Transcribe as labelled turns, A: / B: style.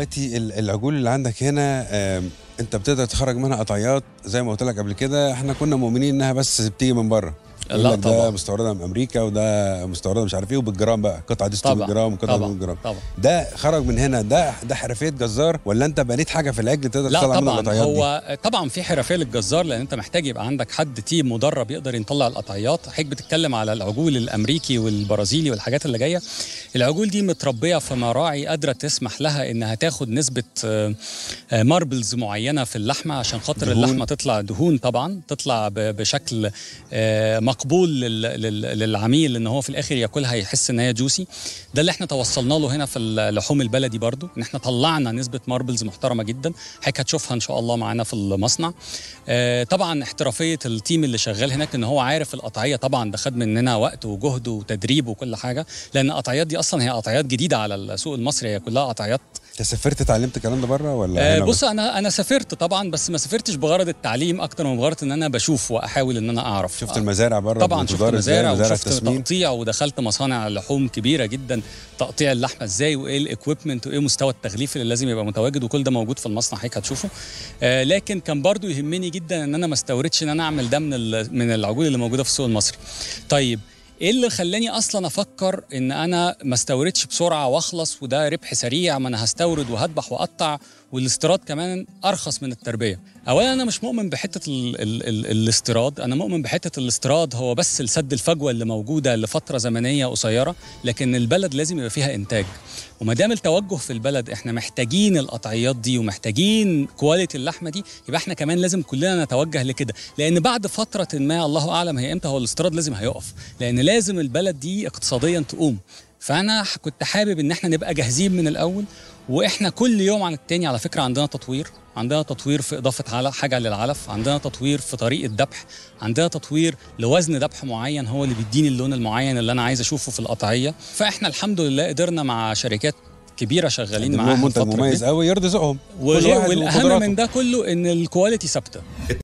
A: دلوقتي العجول اللي عندك هنا انت بتقدر تخرج منها قطعيات زي ما قلت لك قبل كده احنا كنا مؤمنين انها بس بتيجي من بره لا طبعا ده مستورده من امريكا وده مستورده مش عارف ايه وبالجرام بقى قطعه دي 600 جرام وقطعه دي 100 جرام طبعا ده خرج من هنا ده ده حرفيه جزار ولا انت بنيت حاجه في العجل تقدر تطلع منها القطعيات
B: هو طبعا في حرفيه للجزار لان انت محتاج يبقى عندك حد تيم مدرب يقدر يطلع القطعيات حضرتك بتتكلم على العجول الامريكي والبرازيلي والحاجات اللي جايه العجول دي متربيه في مراعي قادره تسمح لها انها تاخد نسبه آه، ماربلز معينه في اللحمه عشان خاطر اللحمه تطلع دهون طبعا تطلع بشكل آه، مقبول للعميل ان هو في الاخر ياكلها يحس ان هي جوسي ده اللي احنا توصلنا له هنا في اللحوم البلدي برضو ان احنا طلعنا نسبه ماربلز محترمه جدا حضرتك هتشوفها ان شاء الله معانا في المصنع آه، طبعا احترافيه التيم اللي شغال هناك ان هو عارف القطعيه طبعا ده خد مننا وقت وجهد وتدريب وكل حاجه لان القطعيات دي اصلا هي قطعيات جديده على السوق المصري هي كلها قطعيات انت سافرت
A: اتعلمت الكلام ده بره ولا آه بص
B: انا انا سافرت طبعا بس ما سافرتش بغرض التعليم اكتر من بغرض ان انا بشوف واحاول ان انا اعرف شفت المزارع بره طبعا شفت المزارع وشفت التقطيع ودخلت مصانع لحوم كبيره جدا تقطيع اللحمه ازاي وايه الاكويبمنت وايه مستوى التغليف اللي لازم يبقى متواجد وكل ده موجود في المصنع حضرتك هتشوفه آه لكن كان برضو يهمني جدا ان انا ما استوردش ان انا اعمل ده من من العجول اللي موجوده في السوق المصري طيب ايه اللي خلاني اصلا افكر ان انا ما استوردش بسرعه واخلص وده ربح سريع ما انا هستورد وهذبح واقطع والاستيراد كمان ارخص من التربيه اولا انا مش مؤمن بحته الـ الـ الاستيراد انا مؤمن بحته الاستيراد هو بس لسد الفجوه اللي موجوده لفتره زمنيه قصيره لكن البلد لازم يبقى فيها انتاج وما دام التوجه في البلد احنا محتاجين القطعيات دي ومحتاجين كواليتي اللحمه دي يبقى احنا كمان لازم كلنا نتوجه لكده لان بعد فتره ما الله اعلم هي امتى هو الاستيراد لازم هيقف لان لازم البلد دي اقتصاديا تقوم فانا كنت حابب ان احنا نبقى جاهزين من الاول واحنا كل يوم عن التاني على فكره عندنا تطوير عندنا تطوير في اضافه على حاجه للعلف عندنا تطوير في طريقه ذبح عندنا تطوير لوزن ذبح معين هو اللي بيديني اللون المعين اللي انا عايز اشوفه في القطعيه فاحنا الحمد لله قدرنا مع شركات كبيره شغالين معاها منتج مميز قوي يرضي ذوقهم والأهم من ده كله ان الكواليتي ثابته